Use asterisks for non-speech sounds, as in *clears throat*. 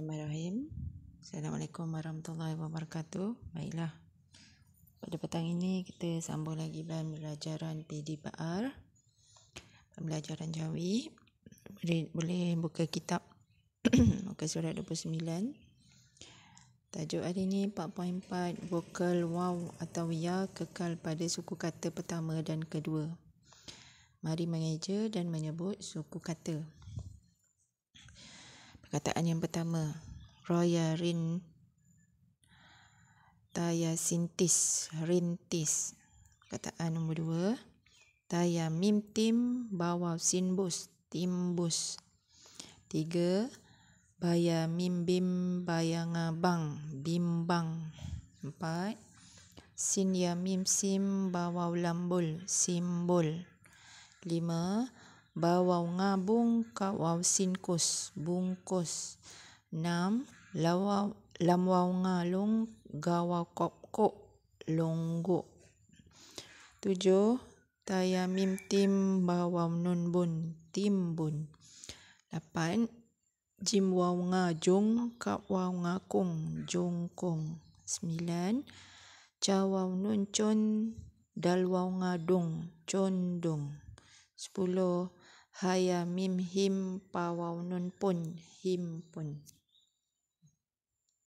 Bismillahirrahmanirrahim. Assalamualaikum warahmatullahi wabarakatuh. Baiklah. Pada petang ini kita sambung lagi dalam pelajaran PDPR. Pembelajaran Jawi. Boleh, buka kitab muka *clears throat* surat 29. Tajuk hari ini 4.4 vokal waw atau ya kekal pada suku kata pertama dan kedua. Mari mengeja dan menyebut suku kata. Perkataan yang pertama, Roya Rin Taya Sintis Rintis. Perkataan nombor dua, Taya Mim Tim Bawau Sinbus Timbus. Tiga, Baya Mim Bim Bayanga Bang Bimbang. Empat, Sin Ya Mim Sim Bawau Lambul Simbol. Lima, bawau ngabung kawau sinkus bungkus nam lawau lamwau ngalung gawau kopko longgo tujuh taya mim tim bawau nun bun tim bun lapan jim wau ngajung kawau ngakung jungkung sembilan cawau nun con dalwau ngadung condung sepuluh haya mim him pawau nun pun him pun